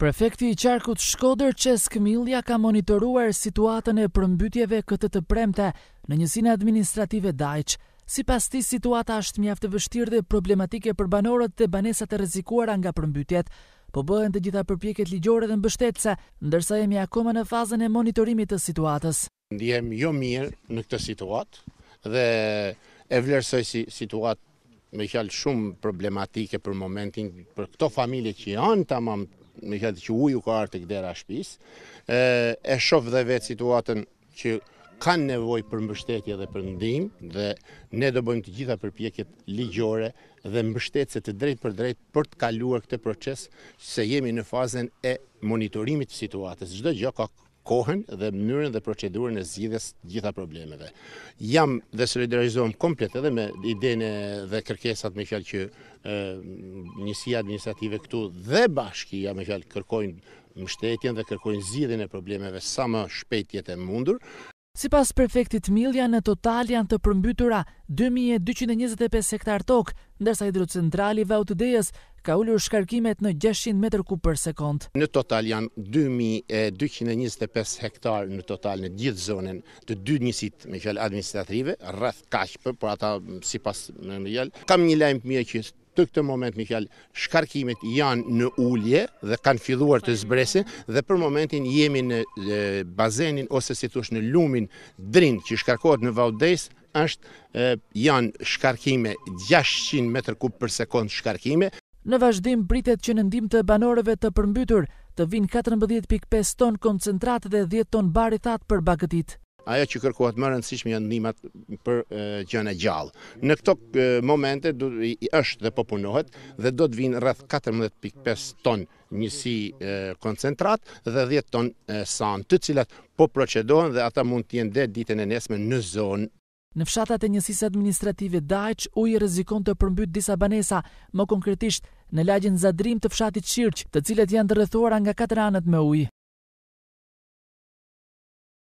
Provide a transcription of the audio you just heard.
Prefekti i qarkut Shkoder Qesk Milja ka monitoruar situatën e përmbytjeve këtë të premte në njësinë administrative dajqë. Si pas ti, situata është mjaftë vështirë dhe problematike për banorët dhe banesat e rezikuar nga përmbytjet, po bëhen të gjitha përpjeket ligjore dhe mbështetëse, ndërsa jemi akoma në fazën e monitorimit të situatës. Ndihem jo mirë në këtë situatë dhe e vlerësoj si situatë me qalë shumë problematike për momentin, për këto familje që janë tamam me këtë që uju ka artë këdera shpis, e shof dhe vetë situatën që kanë nevoj për mbështetje dhe për ndim, dhe ne do bëjmë të gjitha përpjekjet ligjore dhe mbështetje të drejt për drejt për të kaluar këtë proces, se jemi në fazen e monitorimit situatës. Gjdo gjokak kohën dhe mënyrën dhe procedurën e zgjidhjes të gjitha problemeve. Jam dhe solidarizohem komplet edhe me idenë dhe kërkesat me fjalë që njësia administrative këtu dhe bashkia me fjalë kërkojnë mështetjen dhe kërkojnë zgjidhjen e problemeve sa më shpejt jetë mundur. Si pas prefektit Milja, në total janë të përmbytura 2.225 hektar tokë, ndërsa hidrocentrali Vautëdejës ka ullur shkarkimet në 600 m3 për sekund. Në total janë 2.225 hektar në total në gjithë zonën të dy njësit me fjallë administrative, rrëth kashpë, por ata si pas me më Kam një lajmë të mje që të këtë moment, Mikjal, shkarkimet janë në ullje dhe kanë filluar të zbresin dhe për momentin jemi në bazenin ose si tush në lumin drin që shkarkohet në Vaudes, është janë shkarkime 600 m3 për sekund shkarkime. Në vazhdim, britet që nëndim të banoreve të përmbytur të vinë 14.5 ton koncentrat dhe 10 ton barithat për bagëtit aja që kërkohet më rëndësishme janë ndihmat për gjën e gjallë. Në këto momente është dhe po punohet dhe do të vinë rreth 14.5 ton njësi koncentrat dhe 10 ton sand, të cilat po procedohen dhe ata mund të jenë deri ditën e nesme në zonë Në fshatat e njësisë administrative Dajq u rrezikon të përmbyt disa banesa, më konkretisht në lagjin zadrim të fshatit Shirq, të cilët janë të nga nga anët me ujë.